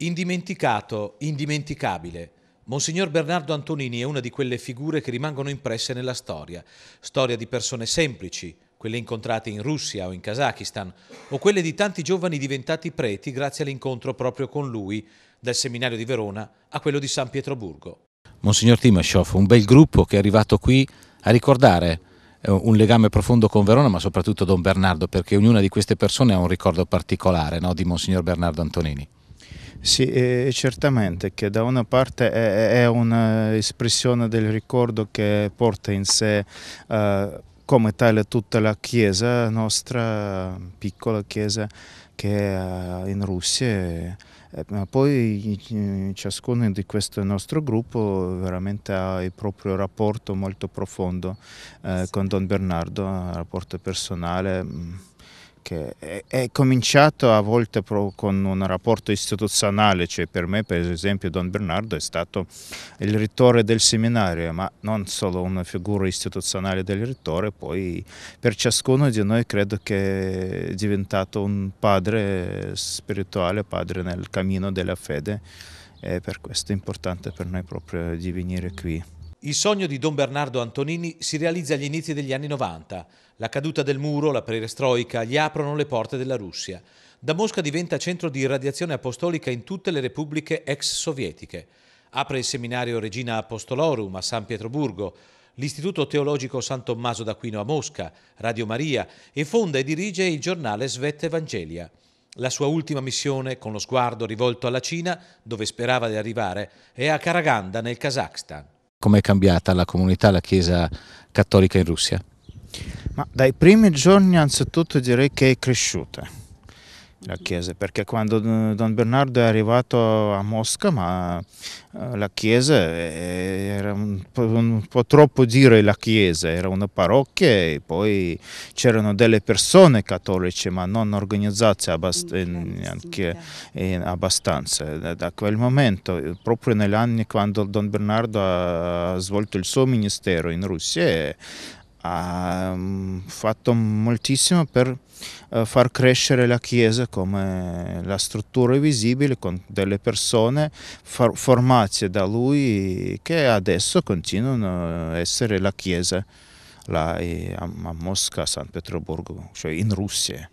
Indimenticato, indimenticabile. Monsignor Bernardo Antonini è una di quelle figure che rimangono impresse nella storia, storia di persone semplici, quelle incontrate in Russia o in Kazakistan, o quelle di tanti giovani diventati preti grazie all'incontro proprio con lui, dal seminario di Verona a quello di San Pietroburgo. Monsignor Timashov, un bel gruppo che è arrivato qui a ricordare eh, un legame profondo con Verona, ma soprattutto Don Bernardo, perché ognuna di queste persone ha un ricordo particolare no, di Monsignor Bernardo Antonini. Sì, certamente che da una parte è, è un'espressione del ricordo che porta in sé eh, come tale tutta la chiesa nostra, piccola chiesa che è in Russia eh, ma poi eh, ciascuno di questo nostro gruppo veramente ha il proprio rapporto molto profondo eh, con Don Bernardo, un rapporto personale mm, che è, è cominciato a volte con un rapporto istituzionale, cioè per me per esempio Don Bernardo è stato il rettore del seminario, ma non solo una figura istituzionale del rittore, poi per ciascuno di noi credo che è diventato un padre spirituale, padre nel cammino della fede e per questo è importante per noi proprio di venire qui. Il sogno di Don Bernardo Antonini si realizza agli inizi degli anni 90. La caduta del muro, la perestroica, gli aprono le porte della Russia. Da Mosca diventa centro di irradiazione apostolica in tutte le repubbliche ex-sovietiche. Apre il seminario Regina Apostolorum a San Pietroburgo, l'Istituto Teologico San Tommaso d'Aquino a Mosca, Radio Maria e fonda e dirige il giornale Svet Evangelia. La sua ultima missione, con lo sguardo rivolto alla Cina, dove sperava di arrivare, è a Karaganda, nel Kazakhstan com'è cambiata la comunità, la Chiesa cattolica in Russia? Ma dai primi giorni anzitutto direi che è cresciuta la Chiesa, perché quando Don Bernardo è arrivato a Mosca, ma eh, la Chiesa era un po', un po troppo dire la Chiesa, era una parrocchia e poi c'erano delle persone cattoliche, ma non organizzate abbast abbastanza. Da quel momento, proprio negli anni quando Don Bernardo ha svolto il suo ministero in Russia, ha mm, fatto moltissimo per eh, far crescere la Chiesa come la struttura visibile con delle persone formate da lui che adesso continuano a essere la Chiesa là eh, a Mosca, a San Pietroburgo, cioè in Russia.